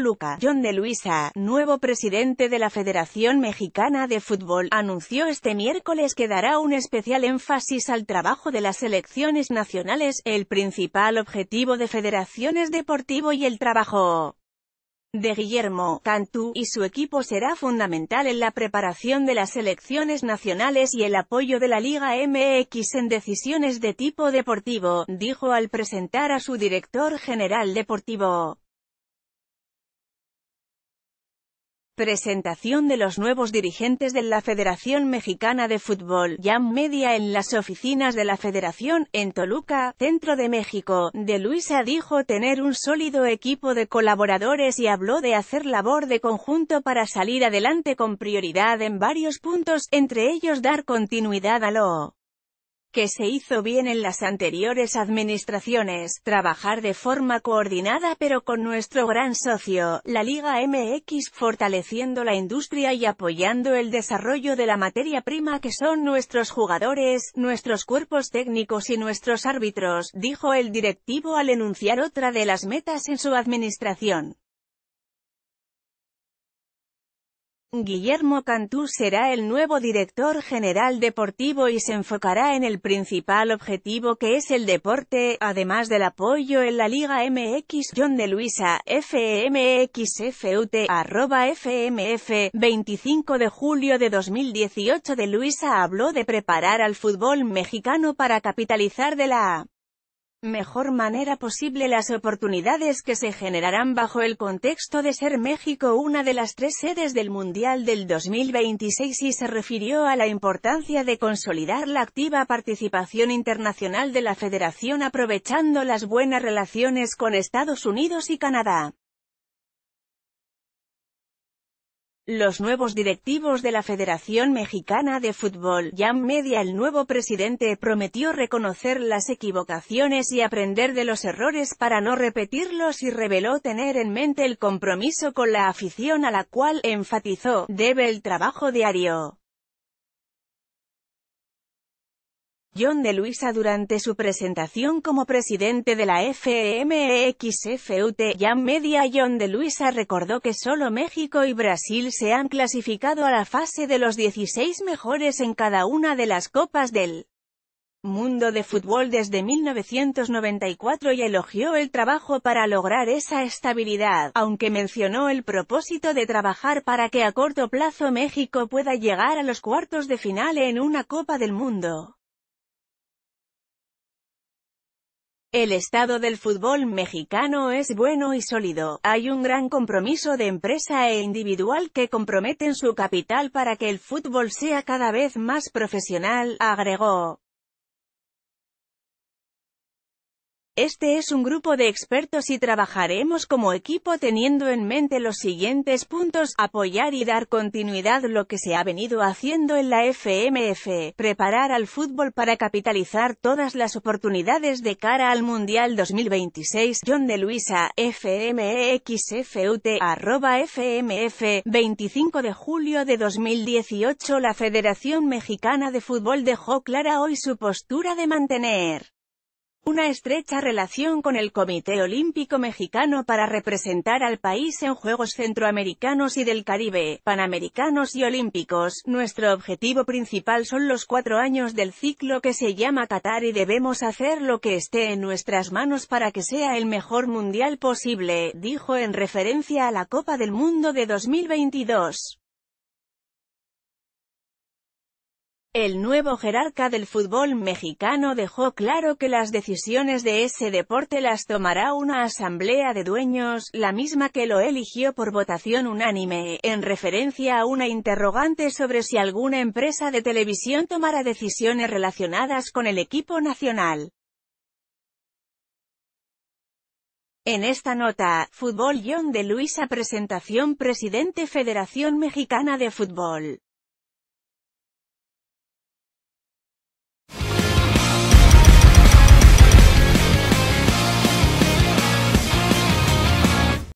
Luca John de Luisa, nuevo presidente de la Federación Mexicana de Fútbol, anunció este miércoles que dará un especial énfasis al trabajo de las selecciones nacionales, el principal objetivo de federaciones deportivo y el trabajo de Guillermo Cantú y su equipo será fundamental en la preparación de las selecciones nacionales y el apoyo de la Liga MX en decisiones de tipo deportivo, dijo al presentar a su director general deportivo. Presentación de los nuevos dirigentes de la Federación Mexicana de Fútbol, ya Media en las oficinas de la Federación, en Toluca, Centro de México, de Luisa dijo tener un sólido equipo de colaboradores y habló de hacer labor de conjunto para salir adelante con prioridad en varios puntos, entre ellos dar continuidad a lo que se hizo bien en las anteriores administraciones, trabajar de forma coordinada pero con nuestro gran socio, la Liga MX fortaleciendo la industria y apoyando el desarrollo de la materia prima que son nuestros jugadores, nuestros cuerpos técnicos y nuestros árbitros, dijo el directivo al enunciar otra de las metas en su administración. Guillermo Cantú será el nuevo director general deportivo y se enfocará en el principal objetivo que es el deporte, además del apoyo en la Liga MX. John de Luisa, FMXFUT, arroba FMF, 25 de julio de 2018 de Luisa habló de preparar al fútbol mexicano para capitalizar de la mejor manera posible las oportunidades que se generarán bajo el contexto de ser México una de las tres sedes del Mundial del 2026 y se refirió a la importancia de consolidar la activa participación internacional de la federación aprovechando las buenas relaciones con Estados Unidos y Canadá. Los nuevos directivos de la Federación Mexicana de Fútbol, ya Media el nuevo presidente prometió reconocer las equivocaciones y aprender de los errores para no repetirlos y reveló tener en mente el compromiso con la afición a la cual enfatizó, debe el trabajo diario. John de Luisa durante su presentación como presidente de la FMEXFUT e ya Media John de Luisa recordó que solo México y Brasil se han clasificado a la fase de los 16 mejores en cada una de las copas del mundo de fútbol desde 1994 y elogió el trabajo para lograr esa estabilidad, aunque mencionó el propósito de trabajar para que a corto plazo México pueda llegar a los cuartos de final en una Copa del Mundo. El estado del fútbol mexicano es bueno y sólido, hay un gran compromiso de empresa e individual que comprometen su capital para que el fútbol sea cada vez más profesional, agregó. Este es un grupo de expertos y trabajaremos como equipo teniendo en mente los siguientes puntos, apoyar y dar continuidad lo que se ha venido haciendo en la FMF, preparar al fútbol para capitalizar todas las oportunidades de cara al Mundial 2026, John de Luisa, FMEXFUT, arroba FMF, 25 de julio de 2018 La Federación Mexicana de Fútbol dejó clara hoy su postura de mantener una estrecha relación con el Comité Olímpico Mexicano para representar al país en Juegos Centroamericanos y del Caribe, Panamericanos y Olímpicos. Nuestro objetivo principal son los cuatro años del ciclo que se llama Qatar y debemos hacer lo que esté en nuestras manos para que sea el mejor mundial posible, dijo en referencia a la Copa del Mundo de 2022. El nuevo jerarca del fútbol mexicano dejó claro que las decisiones de ese deporte las tomará una asamblea de dueños, la misma que lo eligió por votación unánime, en referencia a una interrogante sobre si alguna empresa de televisión tomará decisiones relacionadas con el equipo nacional. En esta nota, Fútbol John de Luisa Presentación Presidente Federación Mexicana de Fútbol.